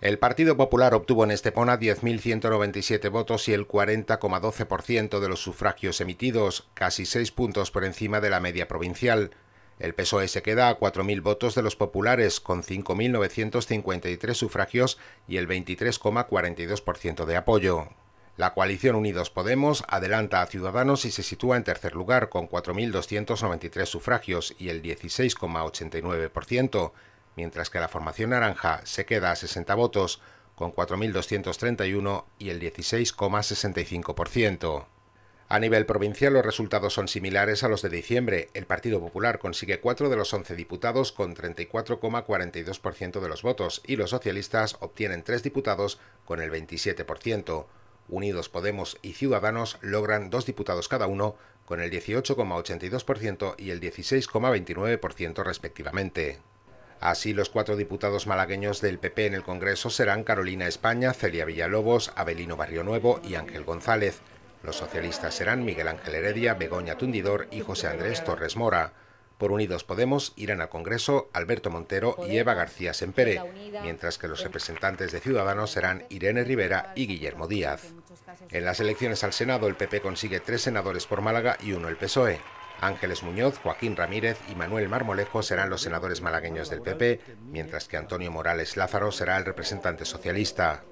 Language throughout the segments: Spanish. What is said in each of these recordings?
El Partido Popular obtuvo en Estepona 10.197 votos y el 40,12% de los sufragios emitidos, casi 6 puntos por encima de la media provincial. El PSOE se queda a 4.000 votos de los populares, con 5.953 sufragios y el 23,42% de apoyo. La coalición Unidos Podemos adelanta a Ciudadanos y se sitúa en tercer lugar, con 4.293 sufragios y el 16,89% mientras que la formación naranja se queda a 60 votos, con 4.231 y el 16,65%. A nivel provincial los resultados son similares a los de diciembre. El Partido Popular consigue 4 de los 11 diputados con 34,42% de los votos y los socialistas obtienen 3 diputados con el 27%. Unidos Podemos y Ciudadanos logran 2 diputados cada uno con el 18,82% y el 16,29% respectivamente. Así, los cuatro diputados malagueños del PP en el Congreso serán Carolina España, Celia Villalobos, Abelino Barrio Nuevo y Ángel González. Los socialistas serán Miguel Ángel Heredia, Begoña Tundidor y José Andrés Torres Mora. Por Unidos Podemos irán al Congreso Alberto Montero y Eva García Sempere, mientras que los representantes de Ciudadanos serán Irene Rivera y Guillermo Díaz. En las elecciones al Senado, el PP consigue tres senadores por Málaga y uno el PSOE. Ángeles Muñoz, Joaquín Ramírez y Manuel Marmolejo serán los senadores malagueños del PP, mientras que Antonio Morales Lázaro será el representante socialista.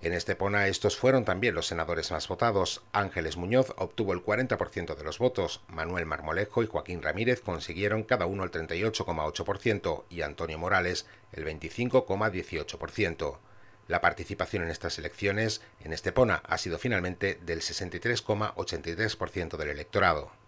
En Estepona estos fueron también los senadores más votados. Ángeles Muñoz obtuvo el 40% de los votos, Manuel Marmolejo y Joaquín Ramírez consiguieron cada uno el 38,8% y Antonio Morales el 25,18%. La participación en estas elecciones en Estepona ha sido finalmente del 63,83% del electorado.